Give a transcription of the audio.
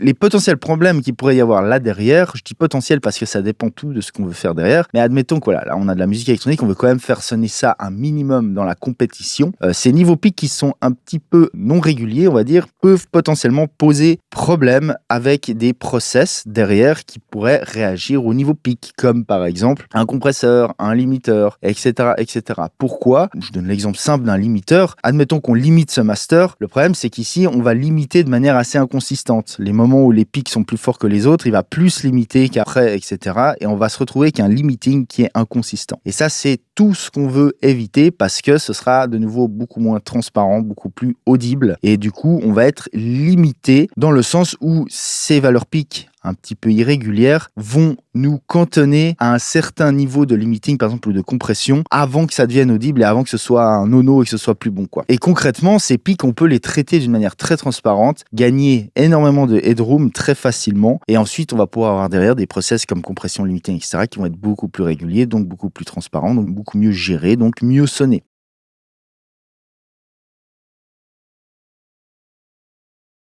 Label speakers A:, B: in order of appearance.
A: les potentiels problèmes qui pourrait y avoir là derrière, je dis potentiel parce que ça dépend tout de ce qu'on veut faire derrière. Mais admettons que voilà, là, on a de la musique électronique, on veut quand même faire sonner ça un minimum dans la compétition. Euh, ces niveaux pics qui sont un petit peu non réguliers, on va dire, peuvent potentiellement poser problème avec des process derrière qui pourraient réagir au niveau pic, comme par exemple un compresseur, un limiteur, etc., etc. Pourquoi Je donne l'exemple simple d'un limiteur. Admettons qu'on limite ce master. Le problème, c'est qu'ici, on va limiter de manière assez inconsistante moment où les pics sont plus forts que les autres, il va plus limiter qu'après, etc. Et on va se retrouver qu'un limiting qui est inconsistant. Et ça, c'est tout ce qu'on veut éviter parce que ce sera de nouveau beaucoup moins transparent, beaucoup plus audible. Et du coup, on va être limité dans le sens où ces valeurs pics un petit peu irrégulière, vont nous cantonner à un certain niveau de limiting, par exemple, de compression, avant que ça devienne audible et avant que ce soit un nono et que ce soit plus bon, quoi. Et concrètement, ces pics, on peut les traiter d'une manière très transparente, gagner énormément de headroom très facilement, et ensuite, on va pouvoir avoir derrière des process comme compression, limiting, etc., qui vont être beaucoup plus réguliers, donc beaucoup plus transparents, donc beaucoup mieux gérés, donc mieux sonnés.